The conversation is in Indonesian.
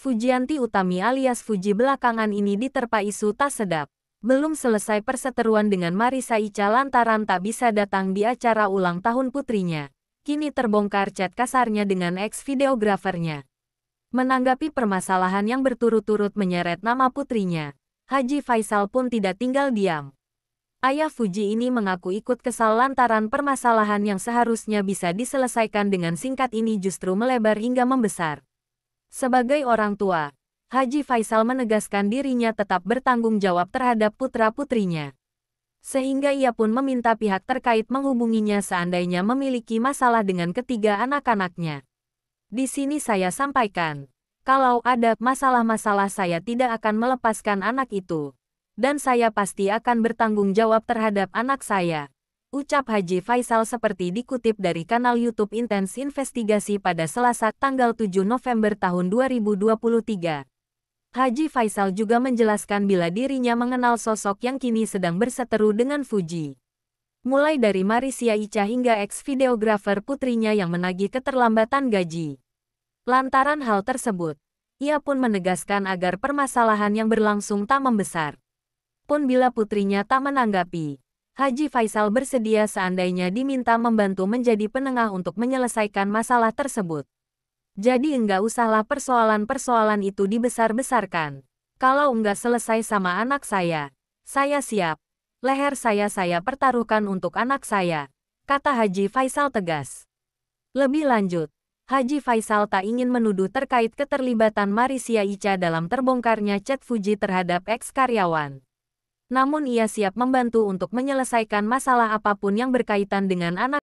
Fujianti Utami alias Fuji belakangan ini diterpa isu tak sedap. Belum selesai perseteruan dengan Marisa Ica lantaran tak bisa datang di acara ulang tahun putrinya. Kini terbongkar chat kasarnya dengan ex-videografernya. Menanggapi permasalahan yang berturut-turut menyeret nama putrinya, Haji Faisal pun tidak tinggal diam. Ayah Fuji ini mengaku ikut kesal lantaran permasalahan yang seharusnya bisa diselesaikan dengan singkat ini justru melebar hingga membesar. Sebagai orang tua, Haji Faisal menegaskan dirinya tetap bertanggung jawab terhadap putra-putrinya. Sehingga ia pun meminta pihak terkait menghubunginya seandainya memiliki masalah dengan ketiga anak-anaknya. Di sini saya sampaikan, kalau ada masalah-masalah saya tidak akan melepaskan anak itu. Dan saya pasti akan bertanggung jawab terhadap anak saya ucap Haji Faisal seperti dikutip dari kanal YouTube Intens Investigasi pada Selasa, tanggal 7 November tahun 2023. Haji Faisal juga menjelaskan bila dirinya mengenal sosok yang kini sedang berseteru dengan Fuji. Mulai dari Marisia Ica hingga ex videographer putrinya yang menagih keterlambatan gaji. Lantaran hal tersebut, ia pun menegaskan agar permasalahan yang berlangsung tak membesar. Pun bila putrinya tak menanggapi, Haji Faisal bersedia seandainya diminta membantu menjadi penengah untuk menyelesaikan masalah tersebut. Jadi enggak usahlah persoalan-persoalan itu dibesar-besarkan. Kalau enggak selesai sama anak saya, saya siap. Leher saya saya pertaruhkan untuk anak saya, kata Haji Faisal tegas. Lebih lanjut, Haji Faisal tak ingin menuduh terkait keterlibatan Marisia Ica dalam terbongkarnya chat Fuji terhadap ex-karyawan namun ia siap membantu untuk menyelesaikan masalah apapun yang berkaitan dengan anak